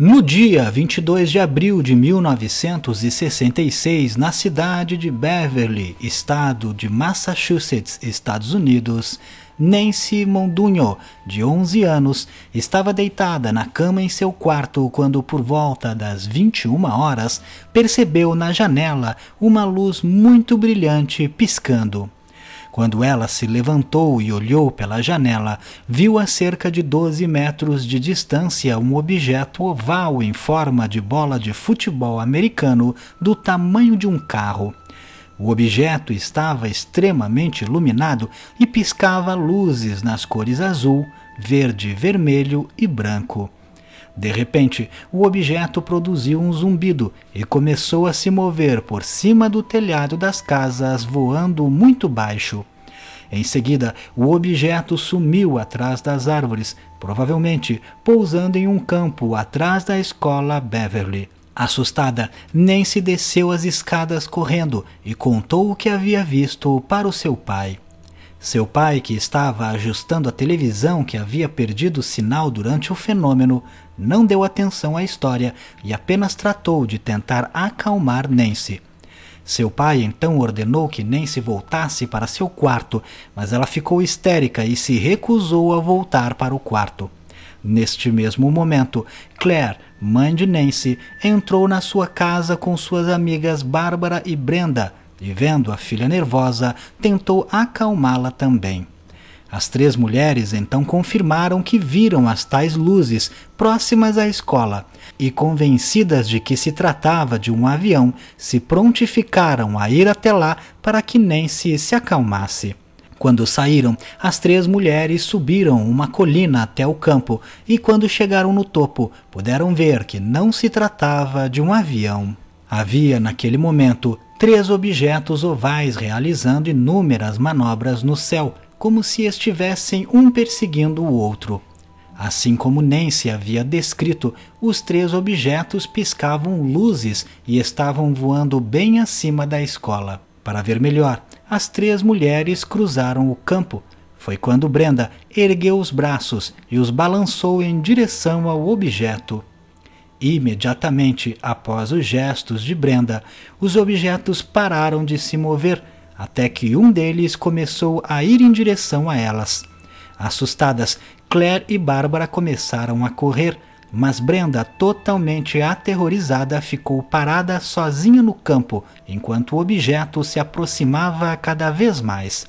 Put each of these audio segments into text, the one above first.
No dia 22 de abril de 1966, na cidade de Beverly, estado de Massachusetts, Estados Unidos, Nancy Mondunho, de 11 anos, estava deitada na cama em seu quarto quando, por volta das 21 horas, percebeu na janela uma luz muito brilhante piscando. Quando ela se levantou e olhou pela janela, viu a cerca de 12 metros de distância um objeto oval em forma de bola de futebol americano do tamanho de um carro. O objeto estava extremamente iluminado e piscava luzes nas cores azul, verde, vermelho e branco. De repente, o objeto produziu um zumbido e começou a se mover por cima do telhado das casas, voando muito baixo. Em seguida, o objeto sumiu atrás das árvores, provavelmente pousando em um campo atrás da escola Beverly. Assustada, Nancy desceu as escadas correndo e contou o que havia visto para o seu pai. Seu pai, que estava ajustando a televisão que havia perdido o sinal durante o fenômeno, não deu atenção à história e apenas tratou de tentar acalmar Nancy. Seu pai então ordenou que Nancy voltasse para seu quarto, mas ela ficou histérica e se recusou a voltar para o quarto. Neste mesmo momento, Claire, mãe de Nancy, entrou na sua casa com suas amigas Bárbara e Brenda, e, vendo a filha nervosa, tentou acalmá-la também. As três mulheres então confirmaram que viram as tais luzes próximas à escola e, convencidas de que se tratava de um avião, se prontificaram a ir até lá para que Nancy se acalmasse. Quando saíram, as três mulheres subiram uma colina até o campo e, quando chegaram no topo, puderam ver que não se tratava de um avião. Havia, naquele momento, três objetos ovais realizando inúmeras manobras no céu, como se estivessem um perseguindo o outro. Assim como Nancy havia descrito, os três objetos piscavam luzes e estavam voando bem acima da escola. Para ver melhor, as três mulheres cruzaram o campo. Foi quando Brenda ergueu os braços e os balançou em direção ao objeto. Imediatamente após os gestos de Brenda, os objetos pararam de se mover até que um deles começou a ir em direção a elas. Assustadas, Claire e Bárbara começaram a correr, mas Brenda, totalmente aterrorizada, ficou parada sozinha no campo enquanto o objeto se aproximava cada vez mais.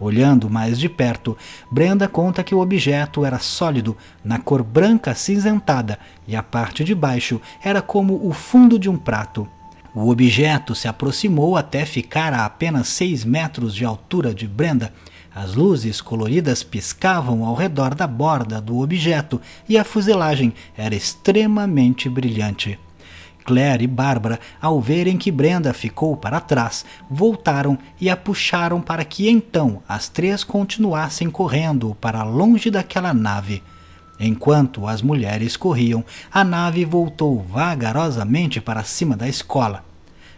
Olhando mais de perto, Brenda conta que o objeto era sólido, na cor branca cinzentada, e a parte de baixo era como o fundo de um prato. O objeto se aproximou até ficar a apenas 6 metros de altura de Brenda. As luzes coloridas piscavam ao redor da borda do objeto e a fuselagem era extremamente brilhante. Claire e Bárbara, ao verem que Brenda ficou para trás, voltaram e a puxaram para que então as três continuassem correndo para longe daquela nave. Enquanto as mulheres corriam, a nave voltou vagarosamente para cima da escola.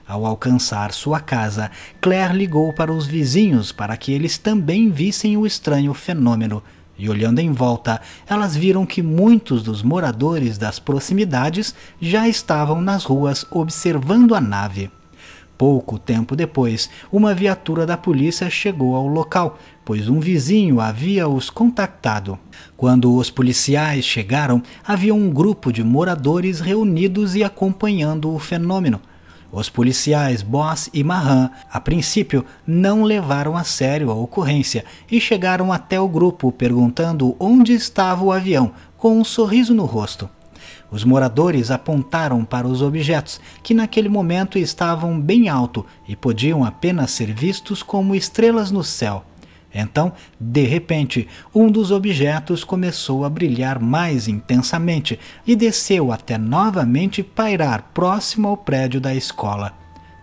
Ao alcançar sua casa, Claire ligou para os vizinhos para que eles também vissem o estranho fenômeno e olhando em volta, elas viram que muitos dos moradores das proximidades já estavam nas ruas observando a nave. Pouco tempo depois, uma viatura da polícia chegou ao local, pois um vizinho havia os contactado. Quando os policiais chegaram, havia um grupo de moradores reunidos e acompanhando o fenômeno. Os policiais Boss e Mahan, a princípio, não levaram a sério a ocorrência e chegaram até o grupo perguntando onde estava o avião, com um sorriso no rosto. Os moradores apontaram para os objetos, que naquele momento estavam bem alto e podiam apenas ser vistos como estrelas no céu. Então, de repente, um dos objetos começou a brilhar mais intensamente e desceu até novamente pairar próximo ao prédio da escola.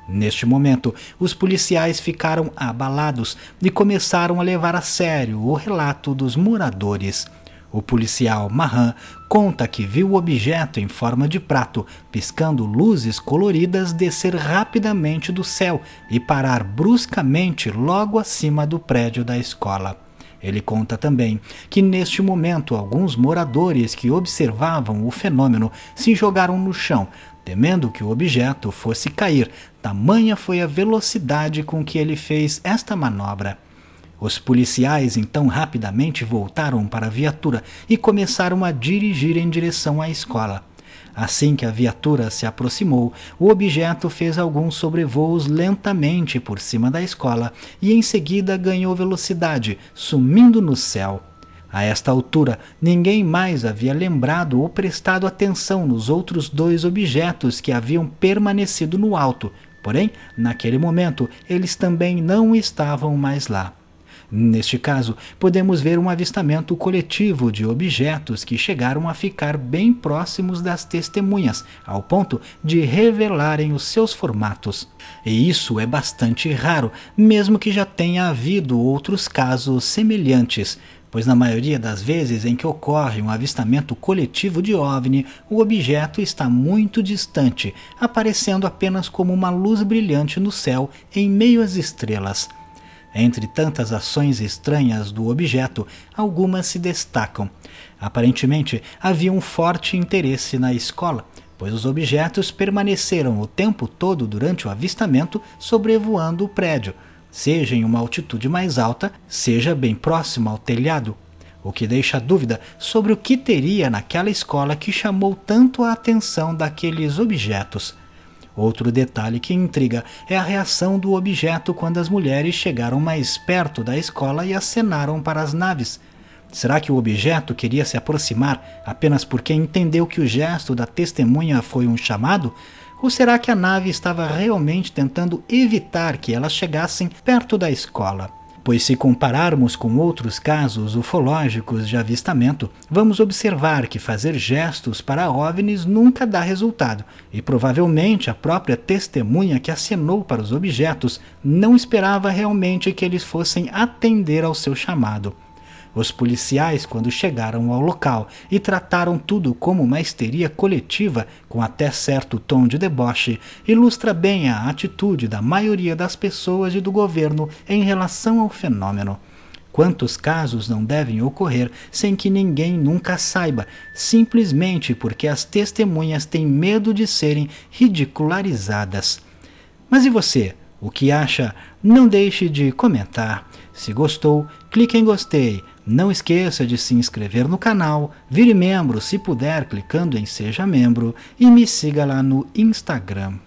Neste momento, os policiais ficaram abalados e começaram a levar a sério o relato dos moradores. O policial Mahan conta que viu o objeto em forma de prato piscando luzes coloridas descer rapidamente do céu e parar bruscamente logo acima do prédio da escola. Ele conta também que neste momento alguns moradores que observavam o fenômeno se jogaram no chão, temendo que o objeto fosse cair. Tamanha foi a velocidade com que ele fez esta manobra. Os policiais então rapidamente voltaram para a viatura e começaram a dirigir em direção à escola. Assim que a viatura se aproximou, o objeto fez alguns sobrevoos lentamente por cima da escola e em seguida ganhou velocidade, sumindo no céu. A esta altura, ninguém mais havia lembrado ou prestado atenção nos outros dois objetos que haviam permanecido no alto, porém, naquele momento, eles também não estavam mais lá. Neste caso, podemos ver um avistamento coletivo de objetos que chegaram a ficar bem próximos das testemunhas, ao ponto de revelarem os seus formatos. E isso é bastante raro, mesmo que já tenha havido outros casos semelhantes, pois na maioria das vezes em que ocorre um avistamento coletivo de OVNI, o objeto está muito distante, aparecendo apenas como uma luz brilhante no céu em meio às estrelas. Entre tantas ações estranhas do objeto, algumas se destacam. Aparentemente, havia um forte interesse na escola, pois os objetos permaneceram o tempo todo durante o avistamento sobrevoando o prédio, seja em uma altitude mais alta, seja bem próximo ao telhado, o que deixa dúvida sobre o que teria naquela escola que chamou tanto a atenção daqueles objetos. Outro detalhe que intriga é a reação do objeto quando as mulheres chegaram mais perto da escola e acenaram para as naves. Será que o objeto queria se aproximar apenas porque entendeu que o gesto da testemunha foi um chamado? Ou será que a nave estava realmente tentando evitar que elas chegassem perto da escola? pois se compararmos com outros casos ufológicos de avistamento, vamos observar que fazer gestos para OVNIs nunca dá resultado, e provavelmente a própria testemunha que acenou para os objetos não esperava realmente que eles fossem atender ao seu chamado. Os policiais, quando chegaram ao local e trataram tudo como uma histeria coletiva, com até certo tom de deboche, ilustra bem a atitude da maioria das pessoas e do governo em relação ao fenômeno. Quantos casos não devem ocorrer sem que ninguém nunca saiba, simplesmente porque as testemunhas têm medo de serem ridicularizadas? Mas e você? O que acha? Não deixe de comentar. Se gostou, clique em gostei. Não esqueça de se inscrever no canal, vire membro se puder clicando em Seja Membro e me siga lá no Instagram.